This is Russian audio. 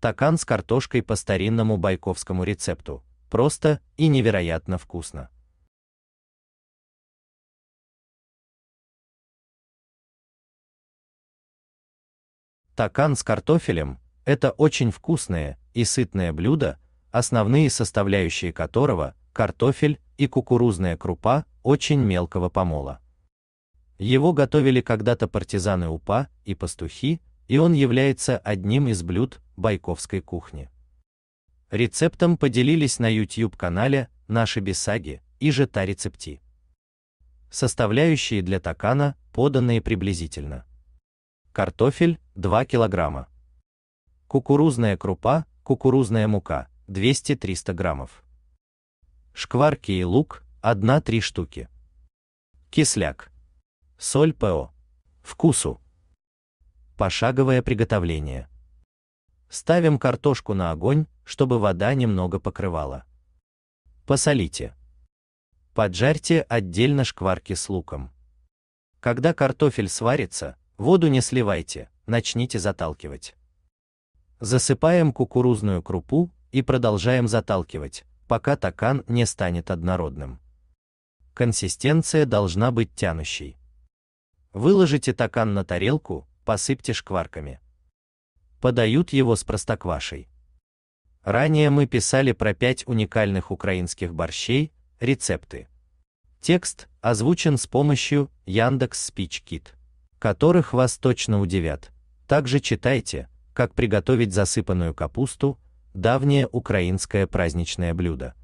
токан с картошкой по старинному байковскому рецепту. Просто и невероятно вкусно. Токан с картофелем – это очень вкусное и сытное блюдо, основные составляющие которого – картофель и кукурузная крупа очень мелкого помола. Его готовили когда-то партизаны УПА и пастухи, и он является одним из блюд, байковской кухни. Рецептом поделились на YouTube-канале «Наши бисаги» и «Жета рецепти». Составляющие для такана поданные приблизительно. Картофель – 2 кг. Кукурузная крупа, кукурузная мука – 200-300 граммов. Шкварки и лук – 1-3 штуки. Кисляк. Соль ПО. Вкусу. Пошаговое приготовление. Ставим картошку на огонь, чтобы вода немного покрывала. Посолите. Поджарьте отдельно шкварки с луком. Когда картофель сварится, воду не сливайте, начните заталкивать. Засыпаем кукурузную крупу и продолжаем заталкивать, пока токан не станет однородным. Консистенция должна быть тянущей. Выложите токан на тарелку, посыпьте шкварками подают его с простоквашей. Ранее мы писали про пять уникальных украинских борщей, рецепты. Текст озвучен с помощью Яндекс Speech Kit, которых вас точно удивят. Также читайте, как приготовить засыпанную капусту, давнее украинское праздничное блюдо.